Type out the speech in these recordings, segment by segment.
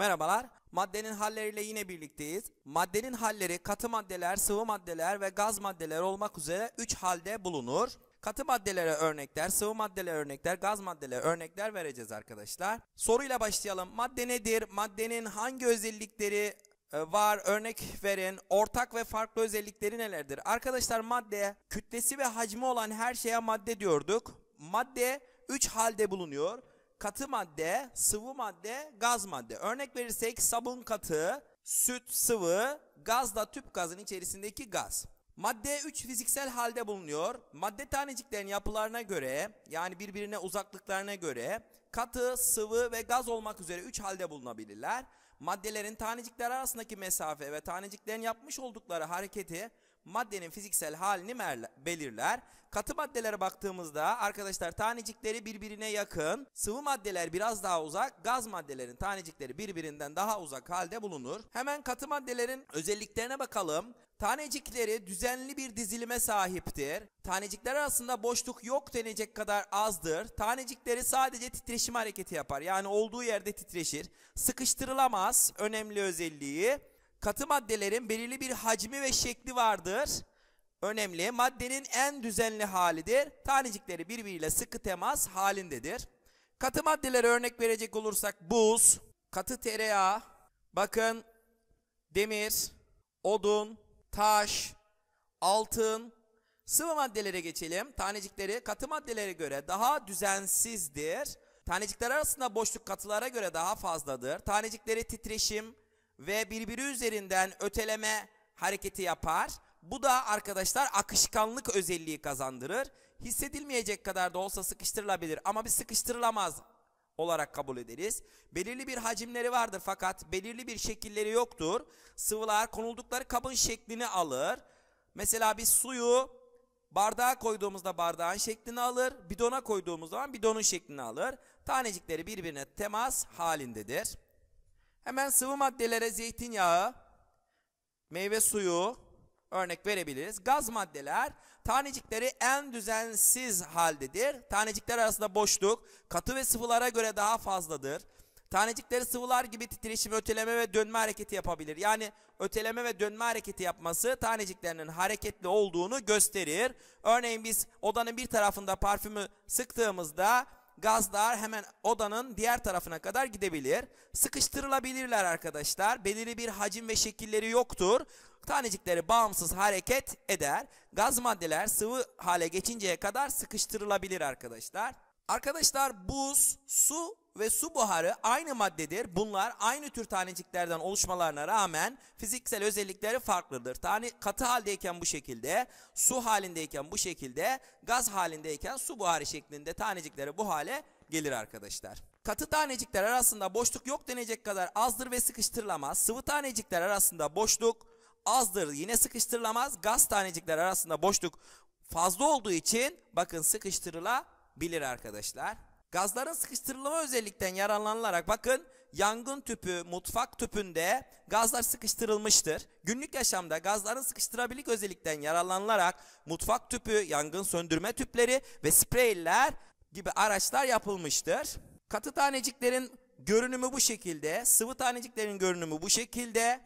Merhabalar. Maddenin halleriyle yine birlikteyiz. Maddenin halleri katı maddeler, sıvı maddeler ve gaz maddeler olmak üzere 3 halde bulunur. Katı maddelere örnekler, sıvı maddelere örnekler, gaz maddelere örnekler vereceğiz arkadaşlar. Soruyla başlayalım. Madde nedir? Maddenin hangi özellikleri e, var örnek verin. Ortak ve farklı özellikleri nelerdir? Arkadaşlar madde kütlesi ve hacmi olan her şeye madde diyorduk. Madde 3 halde bulunuyor katı madde, sıvı madde, gaz madde. Örnek verirsek sabun katı, süt sıvı, gaz da tüp gazın içerisindeki gaz. Madde 3 fiziksel halde bulunuyor. Madde taneciklerin yapılarına göre yani birbirine uzaklıklarına göre katı, sıvı ve gaz olmak üzere 3 halde bulunabilirler. Maddelerin tanecikler arasındaki mesafe ve taneciklerin yapmış oldukları hareketi maddenin fiziksel halini belirler. Katı maddelere baktığımızda arkadaşlar tanecikleri birbirine yakın, sıvı maddeler biraz daha uzak, gaz maddelerin tanecikleri birbirinden daha uzak halde bulunur. Hemen katı maddelerin özelliklerine bakalım. Tanecikleri düzenli bir dizilime sahiptir. Tanecikler arasında boşluk yok denecek kadar azdır. Tanecikleri sadece titreşim hareketi yapar. Yani olduğu yerde titreşir. Sıkıştırılamaz önemli özelliği. Katı maddelerin belirli bir hacmi ve şekli vardır. Önemli. Maddenin en düzenli halidir. Tanecikleri birbiriyle sıkı temas halindedir. Katı maddelere örnek verecek olursak buz, katı tereyağı, bakın demir, odun, taş, altın, sıvı maddelere geçelim. Tanecikleri katı maddelere göre daha düzensizdir. Tanecikler arasında boşluk katılara göre daha fazladır. Tanecikleri titreşim, ve birbiri üzerinden öteleme hareketi yapar. Bu da arkadaşlar akışkanlık özelliği kazandırır. Hissedilmeyecek kadar da olsa sıkıştırılabilir ama bir sıkıştırılamaz olarak kabul ederiz. Belirli bir hacimleri vardır fakat belirli bir şekilleri yoktur. Sıvılar konuldukları kabın şeklini alır. Mesela biz suyu bardağa koyduğumuzda bardağın şeklini alır. Bidona koyduğumuz zaman bidonun şeklini alır. Tanecikleri birbirine temas halindedir. Hemen sıvı maddelere zeytinyağı, meyve suyu örnek verebiliriz. Gaz maddeler tanecikleri en düzensiz haldedir. Tanecikler arasında boşluk katı ve sıvılara göre daha fazladır. Tanecikleri sıvılar gibi titreşim, öteleme ve dönme hareketi yapabilir. Yani öteleme ve dönme hareketi yapması taneciklerinin hareketli olduğunu gösterir. Örneğin biz odanın bir tarafında parfümü sıktığımızda gazlar hemen odanın diğer tarafına kadar gidebilir. Sıkıştırılabilirler arkadaşlar. Belirli bir hacim ve şekilleri yoktur. Tanecikleri bağımsız hareket eder. Gaz maddeler sıvı hale geçinceye kadar sıkıştırılabilir arkadaşlar. Arkadaşlar buz, su ve su buharı aynı maddedir. Bunlar aynı tür taneciklerden oluşmalarına rağmen fiziksel özellikleri farklıdır. Tane katı haldeyken bu şekilde, su halindeyken bu şekilde, gaz halindeyken su buharı şeklinde tanecikleri bu hale gelir arkadaşlar. Katı tanecikler arasında boşluk yok denecek kadar azdır ve sıkıştırılamaz. Sıvı tanecikler arasında boşluk azdır yine sıkıştırılamaz. Gaz tanecikler arasında boşluk fazla olduğu için bakın sıkıştırılabilir arkadaşlar. Gazların sıkıştırılma özellikten yararlanılarak bakın yangın tüpü, mutfak tüpünde gazlar sıkıştırılmıştır. Günlük yaşamda gazların sıkıştırabilik özellikten yararlanılarak mutfak tüpü, yangın söndürme tüpleri ve spreyler gibi araçlar yapılmıştır. Katı taneciklerin görünümü bu şekilde, sıvı taneciklerin görünümü bu şekilde.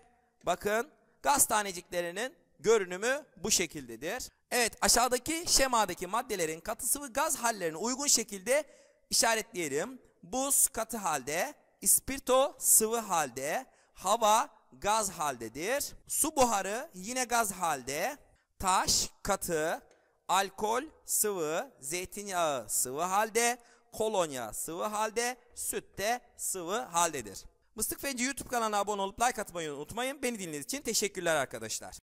Bakın gaz taneciklerinin görünümü bu şekildedir. Evet aşağıdaki şemadaki maddelerin katı sıvı gaz hallerini uygun şekilde işaretleyelim. Buz katı halde, ispirto sıvı halde, hava gaz haldedir. Su buharı yine gaz halde, taş katı, alkol sıvı, zeytinyağı sıvı halde, kolonya sıvı halde, süt de sıvı haldedir. Mıstık Fenci YouTube kanalına abone olup like atmayı unutmayın. Beni dinlediğiniz için teşekkürler arkadaşlar.